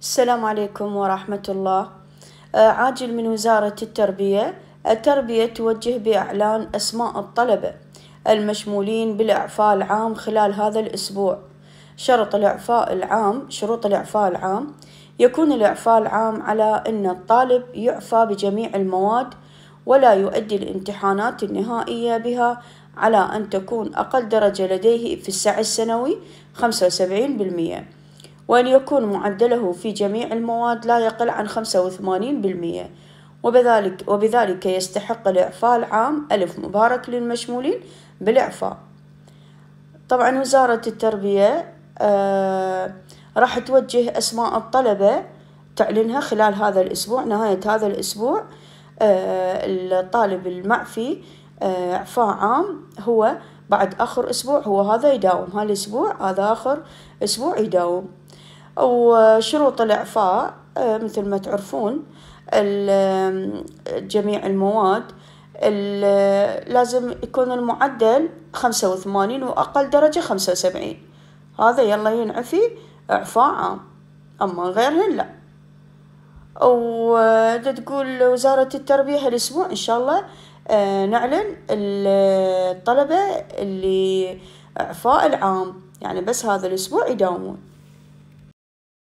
السلام عليكم ورحمة الله آه، عاجل من وزارة التربية التربية توجه بإعلان أسماء الطلبة المشمولين بالإعفاء العام خلال هذا الأسبوع شرط الإعفاء العام شروط الإعفاء العام يكون الإعفاء العام على أن الطالب يعفى بجميع المواد ولا يؤدي الامتحانات النهائية بها على أن تكون أقل درجة لديه في السعي السنوي 75% وأن يكون معدله في جميع المواد لا يقل عن 85% وبذلك, وبذلك يستحق الإعفاء العام ألف مبارك للمشمولين بالإعفاء طبعا وزارة التربية آه، راح توجه أسماء الطلبة تعلنها خلال هذا الأسبوع نهاية هذا الأسبوع آه، الطالب المعفي آه، إعفاء عام هو بعد آخر أسبوع هو هذا يداوم هالأسبوع هذا آخر أسبوع يداوم وشروط الإعفاء آه، مثل ما تعرفون جميع المواد آه، لازم يكون المعدل خمسة وثمانين وأقل درجة خمسة وسبعين هذا يلا ينعفي إعفاء عام أما غيرهن لا وتقول وزارة التربية هالأسبوع إن شاء الله آه، نعلن الطلبة اللي إعفاء العام يعني بس هذا الأسبوع يداومون